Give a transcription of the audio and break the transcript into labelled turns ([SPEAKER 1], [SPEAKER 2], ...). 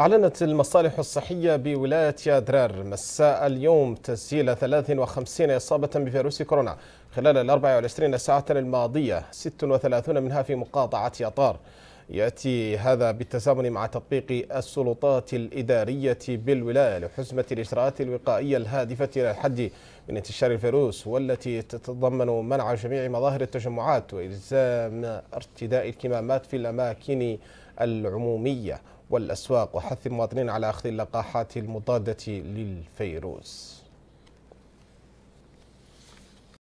[SPEAKER 1] أعلنت المصالح الصحية بولاية يادرار مساء اليوم تسجيل 53 إصابة بفيروس كورونا خلال ال 24 ساعة الماضية 36 منها في مقاطعة يطار يأتي هذا بالتزامن مع تطبيق السلطات الإدارية بالولاية لحزمة الإجراءات الوقائية الهادفة إلى الحد من انتشار الفيروس والتي تتضمن منع جميع مظاهر التجمعات وإلزام ارتداء الكمامات في الأماكن العمومية والأسواق وحث المواطنين على أخذ اللقاحات المضادة للفيروس